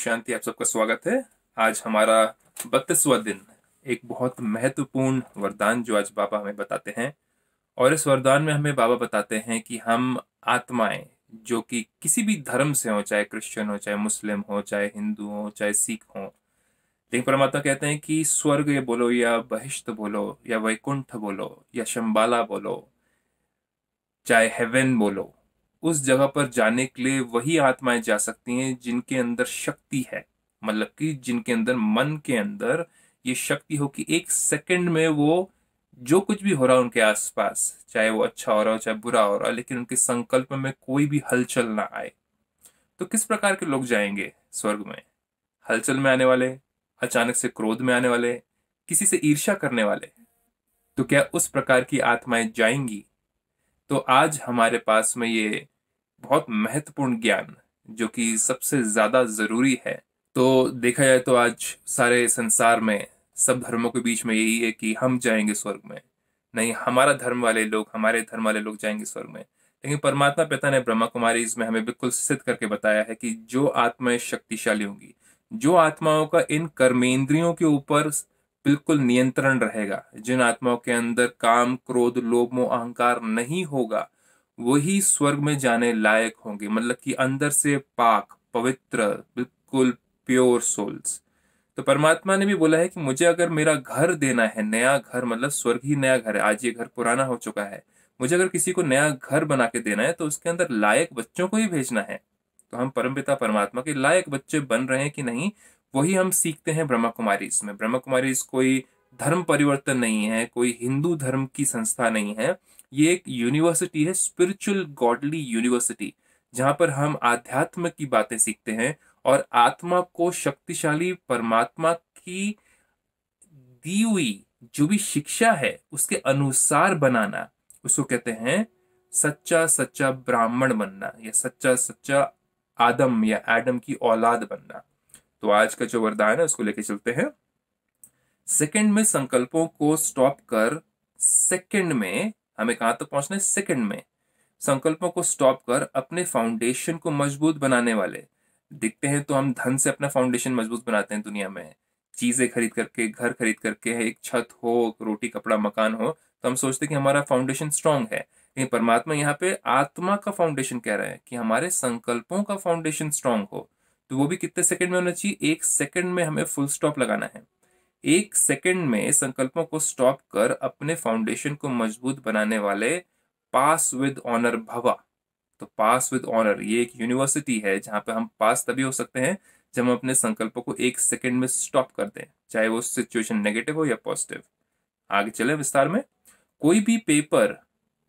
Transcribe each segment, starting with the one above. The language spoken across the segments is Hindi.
शांति आप सबका स्वागत है आज हमारा बत्तीसवा दिन एक बहुत महत्वपूर्ण वरदान जो आज बाबा हमें बताते हैं और इस वरदान में हमें बाबा बताते हैं कि हम आत्माएं जो कि किसी भी धर्म से हो चाहे क्रिश्चियन हो चाहे मुस्लिम हो चाहे हिंदू हो चाहे सिख हो लेकिन परमात्मा कहते हैं कि स्वर्ग ये बोलो या बहिष्ठ बोलो या वैकुंठ बोलो या शंबाला बोलो चाहे हेवन बोलो उस जगह पर जाने के लिए वही आत्माएं जा सकती हैं जिनके अंदर शक्ति है मतलब कि जिनके अंदर मन के अंदर ये शक्ति हो कि एक सेकंड में वो जो कुछ भी हो रहा है उनके आसपास चाहे वो अच्छा हो रहा हो चाहे बुरा हो रहा हो लेकिन उनके संकल्प में कोई भी हलचल ना आए तो किस प्रकार के लोग जाएंगे स्वर्ग में हलचल में आने वाले अचानक से क्रोध में आने वाले किसी से ईर्ष्या करने वाले तो क्या उस प्रकार की आत्माएं जाएंगी तो आज हमारे पास में ये बहुत महत्वपूर्ण ज्ञान जो कि सबसे ज़्यादा ज़रूरी है तो देखा जाए तो आज सारे संसार में सब धर्मों के बीच में यही है कि हम जाएंगे स्वर्ग में नहीं हमारा धर्म वाले लोग हमारे धर्म वाले लोग जाएंगे स्वर्ग में लेकिन परमात्मा पिता ने ब्रह्मा कुमारी इसमें हमें बिल्कुल सिद्ध करके बताया है कि जो आत्माएं शक्तिशाली होंगी जो आत्माओं का इन कर्मेंद्रियों के ऊपर बिल्कुल नियंत्रण रहेगा जिन आत्माओं के अंदर काम क्रोध लोभ मोह अहंकार नहीं होगा वही स्वर्ग में जाने लायक होंगे मतलब कि अंदर से पाक पवित्र बिल्कुल प्योर सोल्स तो परमात्मा ने भी बोला है कि मुझे अगर मेरा घर देना है नया घर मतलब स्वर्ग ही नया घर है आज ये घर पुराना हो चुका है मुझे अगर किसी को नया घर बना के देना है तो उसके अंदर लायक बच्चों को ही भेजना है तो हम परमपिता परमात्मा के लायक बच्चे बन रहे हैं कि नहीं वही हम सीखते हैं ब्रह्मा कुमारी इसमें ब्रह्मा कुमारी इस कोई धर्म परिवर्तन नहीं है कोई हिंदू धर्म की संस्था नहीं है ये एक यूनिवर्सिटी है स्पिरिचुअल गॉडली यूनिवर्सिटी जहाँ पर हम आध्यात्म की बातें सीखते हैं और आत्मा को शक्तिशाली परमात्मा की दी हुई जो भी शिक्षा है उसके अनुसार बनाना उसको कहते हैं सच्चा सच्चा ब्राह्मण बनना या सच्चा सच्चा आदम या एडम की औलाद बनना तो आज का जो वरदान है उसको लेके चलते हैं सेकंड में संकल्पों को स्टॉप कर सेकंड में हमें कहां तक तो पहुंचना है सेकंड में संकल्पों को स्टॉप कर अपने फाउंडेशन को मजबूत बनाने वाले दिखते हैं तो हम धन से अपना फाउंडेशन मजबूत बनाते हैं दुनिया में चीज़ें खरीद करके घर खरीद करके एक छत हो रोटी कपड़ा मकान हो तो हम सोचते कि हमारा फाउंडेशन स्ट्रांग है लेकिन परमात्मा यहाँ पे आत्मा का फाउंडेशन कह रहा है कि हमारे संकल्पों का फाउंडेशन स्ट्रांग हो तो वो भी कितने सेकंड में होना चाहिए एक सेकंड में हमें फुल स्टॉप लगाना है एक सेकंड में संकल्पों को स्टॉप कर अपने फाउंडेशन को मजबूत बनाने वाले पास विद ऑनर भवा तो पास विद ऑनर ये एक यूनिवर्सिटी है जहां पे हम पास तभी हो सकते हैं जब हम अपने संकल्पों को एक सेकंड में स्टॉप कर दें चाहे वो सिचुएशन नेगेटिव हो या पॉजिटिव आगे चले विस्तार में कोई भी पेपर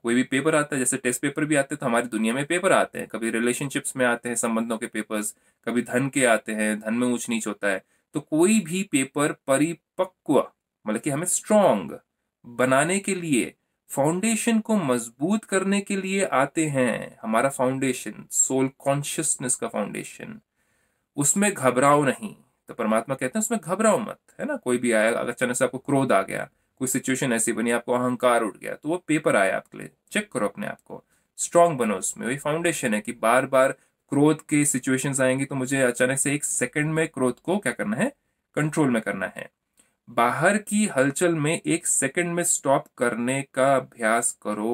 कोई भी पेपर आता है जैसे टेस्ट पेपर भी आते हैं तो हमारी दुनिया में पेपर आते हैं कभी रिलेशनशिप्स में आते हैं संबंधों के पेपर्स कभी धन के आते हैं धन में ऊंच नीच होता है तो कोई भी पेपर परिपक्व मतलब कि हमें स्ट्रॉन्ग बनाने के लिए फाउंडेशन को मजबूत करने के लिए आते हैं हमारा फाउंडेशन सोल कॉन्शियसनेस का फाउंडेशन उसमें घबराओ नहीं तो परमात्मा कहते हैं उसमें घबराओ मत है ना कोई भी आया अगर अचानक से आपको क्रोध आ गया कोई सिचुएशन ऐसी बनी आपको अहंकार उठ गया तो वो पेपर आया आपके लिए चेक करो अपने आप को स्ट्रांग बनो उसमें वही फाउंडेशन है कि बार बार क्रोध के सिचुएशंस आएंगे तो मुझे अचानक से एक सेकंड में क्रोध को क्या करना है कंट्रोल में करना है बाहर की हलचल में एक सेकंड में स्टॉप करने का अभ्यास करो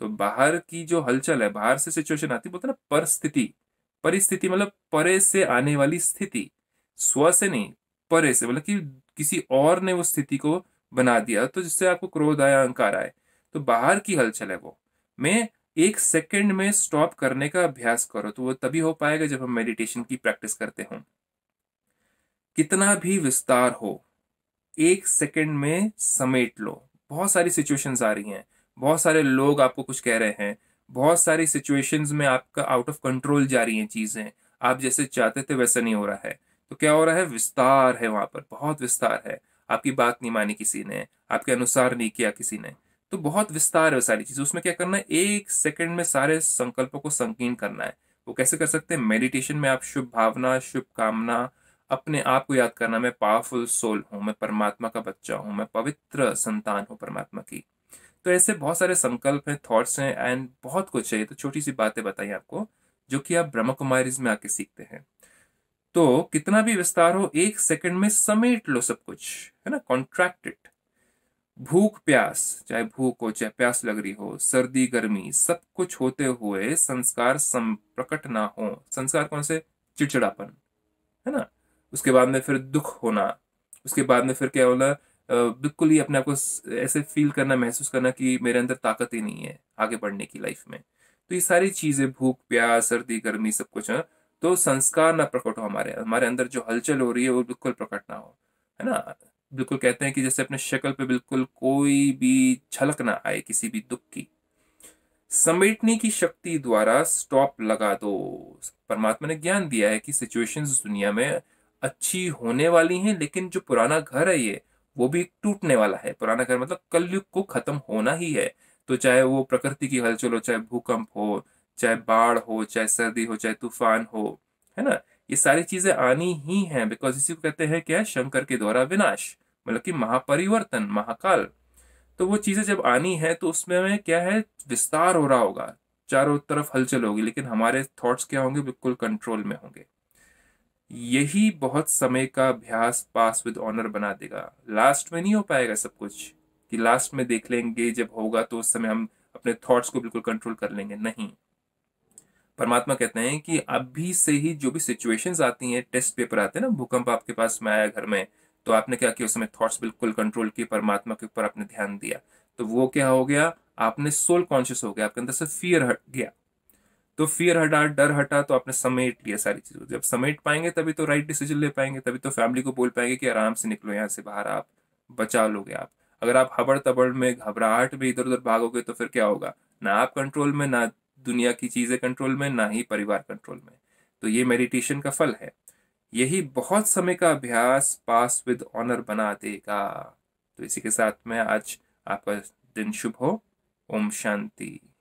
तो बाहर की जो हलचल है बाहर से सिचुएशन आती बोलते ना परिस्थिति परिस्थिति मतलब परे से आने वाली स्थिति स्व से नहीं परे से मतलब कि किसी और ने वो स्थिति को बना दिया तो जिससे आपको क्रोध आया अहंकार आए तो बाहर की हलचल है वो मैं एक सेकंड में स्टॉप करने का अभ्यास करो तो वो तभी हो पाएगा जब हम मेडिटेशन की प्रैक्टिस करते हों कितना भी विस्तार हो एक सेकंड में समेट लो बहुत सारी सिचुएशंस आ रही हैं बहुत सारे लोग आपको कुछ कह रहे हैं बहुत सारी सिचुएशंस में आपका आउट ऑफ कंट्रोल जा रही हैं चीज़ें आप जैसे चाहते थे वैसा नहीं हो रहा है तो क्या हो रहा है विस्तार है वहां पर बहुत विस्तार है आपकी बात नहीं मानी किसी ने आपके अनुसार नहीं किया किसी ने तो बहुत विस्तार है सारी चीज़ उसमें क्या करना है एक सेकंड में सारे संकल्पों को संकीर्ण करना है वो कैसे कर सकते हैं मेडिटेशन में आप शुभ भावना शुभ कामना अपने आप को याद करना मैं पावरफुल सोल हूँ मैं परमात्मा का बच्चा हूँ मैं पवित्र संतान हूँ परमात्मा की तो ऐसे बहुत सारे संकल्प हैं थॉट्स हैं एंड बहुत कुछ है तो छोटी सी बातें बताई आपको जो कि आप ब्रह्म कुमारीज में आके सीखते हैं तो कितना भी विस्तार हो एक सेकंड में समेट लो सब कुछ है ना कॉन्ट्रैक्टेड भूख प्यास चाहे भूख हो चाहे प्यास लग रही हो सर्दी गर्मी सब कुछ होते हुए संस्कार प्रकट ना हो संस्कार कौन से चिड़चिड़ापन है ना उसके बाद में फिर दुख होना उसके बाद में फिर क्या होना बिल्कुल ही अपने आप को ऐसे फील करना महसूस करना कि मेरे अंदर ताकत ही नहीं है आगे बढ़ने की लाइफ में तो ये सारी चीजें भूख प्यास सर्दी गर्मी सब कुछ है तो संस्कार ना प्रकट हो हमारे हमारे अंदर जो हलचल हो रही है वो बिल्कुल प्रकट ना हो है ना बिल्कुल कहते हैं कि जैसे अपने शक्ल पे बिल्कुल कोई भी झलक ना आए किसी भी दुख की समेटने की शक्ति द्वारा स्टॉप लगा दो परमात्मा ने ज्ञान दिया है कि सिचुएशंस दुनिया में अच्छी होने वाली हैं लेकिन जो पुराना घर है ये वो भी टूटने वाला है पुराना घर मतलब कलयुग को खत्म होना ही है तो चाहे वो प्रकृति की हलचल हो चाहे भूकंप हो चाहे बाढ़ हो चाहे सर्दी हो चाहे तूफान हो है ना ये सारी चीजें आनी ही हैं बिकॉज इसी को कहते हैं क्या शंकर के द्वारा विनाश मतलब कि महापरिवर्तन महाकाल तो वो चीज़ें जब आनी है तो उसमें में क्या है विस्तार हो रहा होगा चारों तरफ हलचल होगी लेकिन हमारे थॉट्स क्या होंगे बिल्कुल कंट्रोल में होंगे यही बहुत समय का अभ्यास पास विद ऑनर बना देगा लास्ट में नहीं हो पाएगा सब कुछ कि लास्ट में देख लेंगे जब होगा तो उस समय हम अपने थॉट्स को बिल्कुल कंट्रोल कर लेंगे नहीं परमात्मा कहते हैं कि अभी से ही जो भी सिचुएशंस आती हैं टेस्ट पेपर आते हैं ना भूकंप आपके पास में आया घर में तो आपने क्या किया उस समय थॉट्स बिल्कुल कंट्रोल किए परमात्मा के ऊपर आपने ध्यान दिया तो वो क्या हो गया आपने सोल कॉन्शियस हो गया आपके अंदर से फियर हट गया तो फियर हटा डर हटा तो आपने समेट लिया सारी चीजों जब समेट पाएंगे तभी तो राइट डिसीजन ले पाएंगे तभी तो फैमिली को बोल पाएंगे कि आराम से निकलो यहाँ से बाहर आप बचा लोगे आप अगर आप हबड़ तबड़ में घबराहट में इधर उधर भागोगे तो फिर क्या होगा ना आप कंट्रोल में ना दुनिया की चीजें कंट्रोल में ना ही परिवार कंट्रोल में तो ये मेडिटेशन का फल है यही बहुत समय का अभ्यास पास विद ऑनर बना देगा तो इसी के साथ में आज आपका दिन शुभ हो ओम शांति